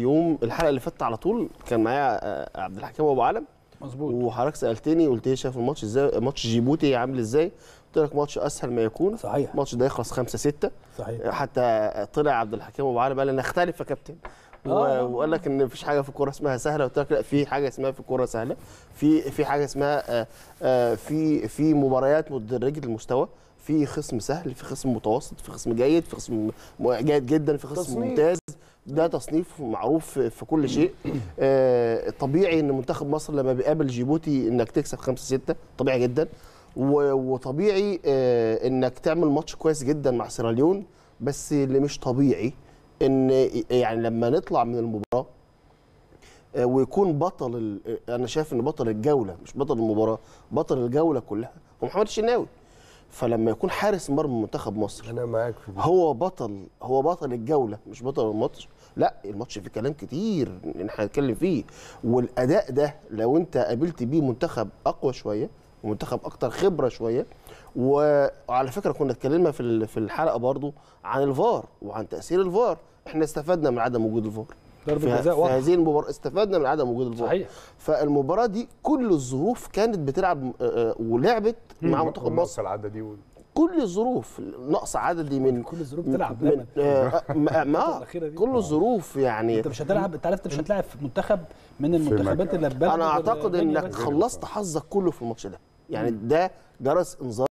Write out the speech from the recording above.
يوم الحلقه اللي فاتت على طول كان معايا آه، عبد الحكيم ابو علم مظبوط وحضرتك سالتني قلت لي إيه شايف الماتش ازاي ماتش جيبوتي عامل ازاي قلت لك ماتش اسهل ما يكون صحيح الماتش ده يخلص 5 6 صحيح حتى طلع عبد الحكيم ابو علم قال انا اختلف يا كابتن آه. وقال لك ان مفيش حاجه في الكوره اسمها سهله قلت لك لا في حاجه اسمها في الكوره سهله في في حاجه اسمها آه، في في مباريات مدرجه المستوى في خصم سهل في خصم متوسط في خصم جيد في خصم جيد جدا في خصم ممتاز ده تصنيف معروف في كل شيء آه، طبيعي ان منتخب مصر لما بيقابل جيبوتي انك تكسب 5 6 طبيعي جدا وطبيعي آه، انك تعمل ماتش كويس جدا مع سيراليون بس اللي مش طبيعي ان يعني لما نطلع من المباراه آه، ويكون بطل انا شايف ان بطل الجوله مش بطل المباراه بطل الجوله كلها هو محمد الشناوي فلما يكون حارس مرمى منتخب مصر انا معاك في دي. هو بطل هو بطل الجوله مش بطل الماتش لا الماتش فيه كلام كتير احنا هنتكلم فيه والاداء ده لو انت قابلت بيه منتخب اقوى شويه ومنتخب اكتر خبره شويه وعلى فكره كنا اتكلمنا في في الحلقه برضو عن الفار وعن تاثير الفار احنا استفدنا من عدم وجود الفار ضربه جزاء واضحه في هذه المباراه استفدنا من عدم وجود الفار صحيح فالمباراه دي كل الظروف كانت بتلعب آه، آه، ولعبت مع منتخب مصر العاده دي كل الظروف نقص عددي من كل الظروف تلعب من آه, آه، ما, آه كل الظروف يعني انت مش هتلعب انت عرفت مش هتلعب في منتخب من المنتخبات اللي انا اعتقد انك خلصت حظك كله في الماتش ده يعني ده جرس انذار